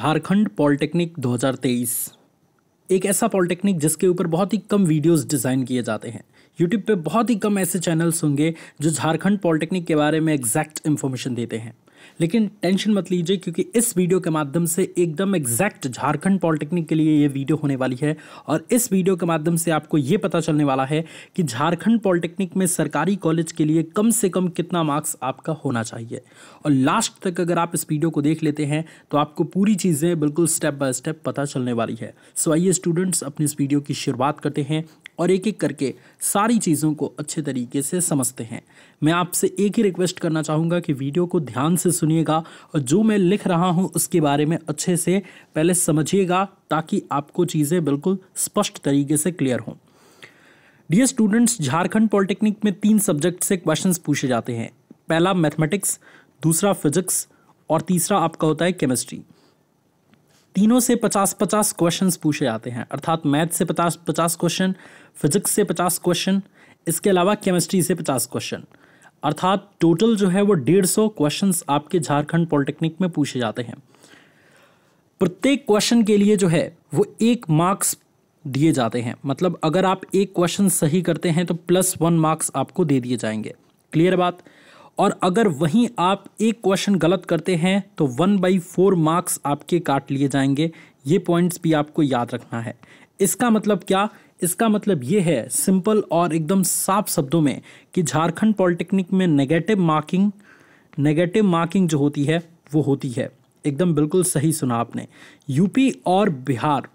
Jharkhand polytechnic 2023 एक ऐसा polytechnic जिसके ऊपर बहुत ही कम वीडियोस डिज़ाइन किए जाते हैं यूट्यूब पे बहुत ही कम ऐसे चैनल्स होंगे जो झारखंड पॉलिटेक्निक के बारे में एग्जैक्ट इन्फॉर्मेशन देते हैं लेकिन टेंशन मत लीजिए क्योंकि इस वीडियो के माध्यम से एकदम एग्जैक्ट झारखंड पॉलिटेक्निक के लिए ये वीडियो होने वाली है और इस वीडियो के माध्यम से आपको ये पता चलने वाला है कि झारखंड पॉलिटेक्निक में सरकारी कॉलेज के लिए कम से कम कितना मार्क्स आपका होना चाहिए और लास्ट तक अगर आप इस वीडियो को देख लेते हैं तो आपको पूरी चीज़ें बिल्कुल स्टेप बाय स्टेप पता चलने वाली है सो आइए स्टूडेंट्स अपने इस वीडियो की शुरुआत करते हैं और एक एक करके सारी चीज़ों को अच्छे तरीके से समझते हैं मैं आपसे एक ही रिक्वेस्ट करना चाहूँगा कि वीडियो को ध्यान से से सुनिएगा और जो मैं लिख रहा हूँ उसके बारे में अच्छे से पहले समझिएगा ताकि आपको चीज़ें बिल्कुल स्पष्ट तरीके से क्लियर हों डियर स्टूडेंट्स झारखंड पॉलिटेक्निक में तीन सब्जेक्ट से क्वेश्चन पूछे जाते हैं पहला मैथमेटिक्स दूसरा फिजिक्स और तीसरा आपका होता है केमिस्ट्री तीनों से पचास पचास क्वेश्चंस पूछे जाते हैं अर्थात मैथ से पचास पचास क्वेश्चन फिजिक्स से पचास क्वेश्चन इसके अलावा केमिस्ट्री से पचास क्वेश्चन अर्थात टोटल जो है वो डेढ़ सौ क्वेश्चन आपके झारखंड पॉलिटेक्निक में पूछे जाते हैं प्रत्येक क्वेश्चन के लिए जो है वो एक मार्क्स दिए जाते हैं मतलब अगर आप एक क्वेश्चन सही करते हैं तो प्लस वन मार्क्स आपको दे दिए जाएंगे क्लियर बात और अगर वहीं आप एक क्वेश्चन गलत करते हैं तो वन बाई फोर मार्क्स आपके काट लिए जाएंगे ये पॉइंट्स भी आपको याद रखना है इसका मतलब क्या इसका मतलब ये है सिंपल और एकदम साफ शब्दों में कि झारखंड पॉलिटेक्निक में नेगेटिव मार्किंग नेगेटिव मार्किंग जो होती है वो होती है एकदम बिल्कुल सही सुना आपने यूपी और बिहार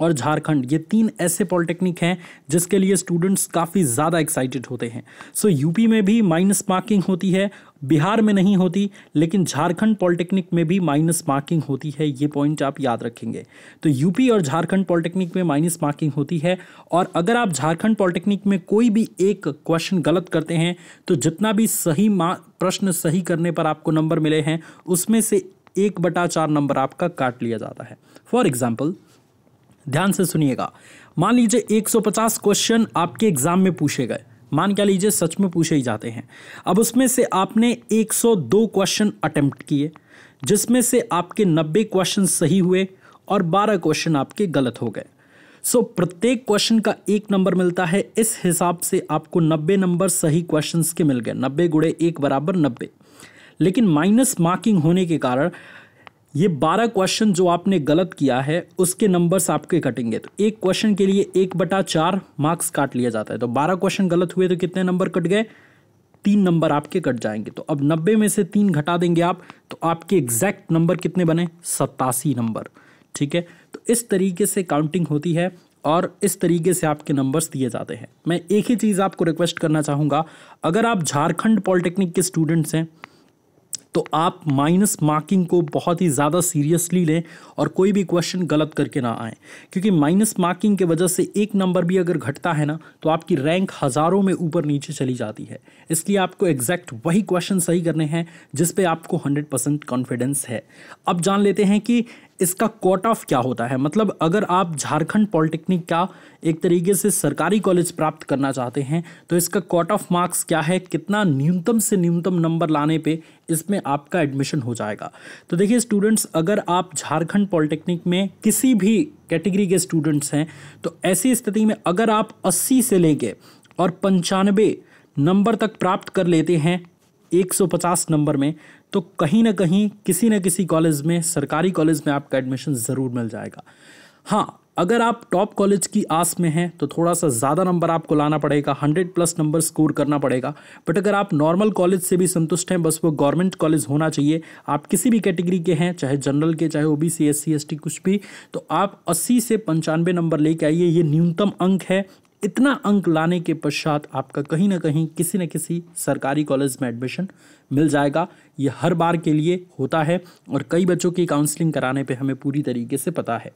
और झारखंड ये तीन ऐसे पॉलिटेक्निक हैं जिसके लिए स्टूडेंट्स काफ़ी ज़्यादा एक्साइटेड होते हैं सो so, यूपी में भी माइनस मार्किंग होती है बिहार में नहीं होती लेकिन झारखंड पॉलिटेक्निक में भी माइनस मार्किंग होती है ये पॉइंट आप याद रखेंगे तो यूपी और झारखंड पॉलिटेक्निक में माइनस मार्किंग होती है और अगर आप झारखंड पॉलिटेक्निक में कोई भी एक क्वेश्चन गलत करते हैं तो जितना भी सही प्रश्न सही करने पर आपको नंबर मिले हैं उसमें से एक बटा चार नंबर आपका काट लिया जाता है फॉर एग्जाम्पल ध्यान से सुनिएगा मान लीजिए 150 क्वेश्चन आपके एग्जाम में पूछे गए मान क्या लीजिए सच में पूछे ही जाते हैं अब उसमें से आपने 102 क्वेश्चन अटेम्प्ट किए जिसमें से आपके 90 क्वेश्चन सही हुए और 12 क्वेश्चन आपके गलत हो गए सो so, प्रत्येक क्वेश्चन का एक नंबर मिलता है इस हिसाब से आपको 90 नंबर सही क्वेश्चंस के मिल गए 90 गुड़े एक बराबर 90 लेकिन माइनस मार्किंग होने के कारण ये बारह क्वेश्चन जो आपने गलत किया है उसके नंबर्स आपके कटेंगे तो एक क्वेश्चन के लिए एक बटा चार मार्क्स काट लिया जाता है तो बारह क्वेश्चन गलत हुए तो कितने नंबर कट गए तीन नंबर आपके कट जाएंगे तो अब नब्बे में से तीन घटा देंगे आप तो आपके एग्जैक्ट नंबर कितने बने सत्तासी नंबर ठीक है तो इस तरीके से काउंटिंग होती है और इस तरीके से आपके नंबर्स दिए जाते हैं मैं एक ही चीज़ आपको रिक्वेस्ट करना चाहूँगा अगर आप झारखंड पॉलिटेक्निक के स्टूडेंट्स हैं तो आप माइनस मार्किंग को बहुत ही ज़्यादा सीरियसली लें और कोई भी क्वेश्चन गलत करके ना आए क्योंकि माइनस मार्किंग के वजह से एक नंबर भी अगर घटता है ना तो आपकी रैंक हज़ारों में ऊपर नीचे चली जाती है इसलिए आपको एग्जैक्ट वही क्वेश्चन सही करने हैं जिस पे आपको 100% कॉन्फिडेंस है अब जान लेते हैं कि इसका कॉट ऑफ क्या होता है मतलब अगर आप झारखंड पॉलिटेक्निक का एक तरीके से सरकारी कॉलेज प्राप्त करना चाहते हैं तो इसका कॉट ऑफ मार्क्स क्या है कितना न्यूनतम से न्यूनतम नंबर लाने पे इसमें आपका एडमिशन हो जाएगा तो देखिए स्टूडेंट्स अगर आप झारखंड पॉलिटेक्निक में किसी भी कैटेगरी के स्टूडेंट्स हैं तो ऐसी स्थिति में अगर आप अस्सी से लेके और पंचानवे नंबर तक प्राप्त कर लेते हैं 150 नंबर में तो कहीं ना कहीं किसी न किसी कॉलेज में सरकारी कॉलेज में आपका एडमिशन ज़रूर मिल जाएगा हाँ अगर आप टॉप कॉलेज की आस में हैं तो थोड़ा सा ज़्यादा नंबर आपको लाना पड़ेगा हंड्रेड प्लस नंबर स्कोर करना पड़ेगा बट अगर आप नॉर्मल कॉलेज से भी संतुष्ट हैं बस वो गवर्नमेंट कॉलेज होना चाहिए आप किसी भी कैटेगरी के हैं चाहे जनरल के चाहे O B C S C S T कुछ भी तो आप अस्सी से पंचानवे नंबर लेके आइए ये न्यूनतम अंक है इतना अंक लाने के पश्चात आपका कहीं ना कहीं किसी न किसी सरकारी कॉलेज में एडमिशन मिल जाएगा ये हर बार के लिए होता है और कई बच्चों की काउंसलिंग कराने पे हमें पूरी तरीके से पता है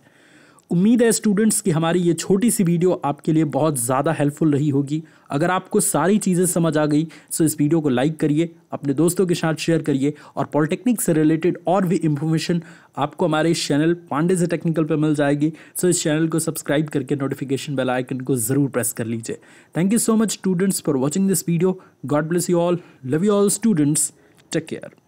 उम्मीद है स्टूडेंट्स कि हमारी ये छोटी सी वीडियो आपके लिए बहुत ज़्यादा हेल्पफुल रही होगी अगर आपको सारी चीज़ें समझ आ गई तो इस वीडियो को लाइक करिए अपने दोस्तों के साथ शेयर करिए और पॉलिटेक्निक से रिलेटेड और भी इंफॉर्मेशन आपको हमारे इस चैनल पांडे से टेक्निकल पर मिल जाएगी सो तो इस चैनल को सब्सक्राइब करके नोटिफिकेशन बेल आइकन को ज़रूर प्रेस कर लीजिए thank you so much students for watching this video God bless you all love you all students take care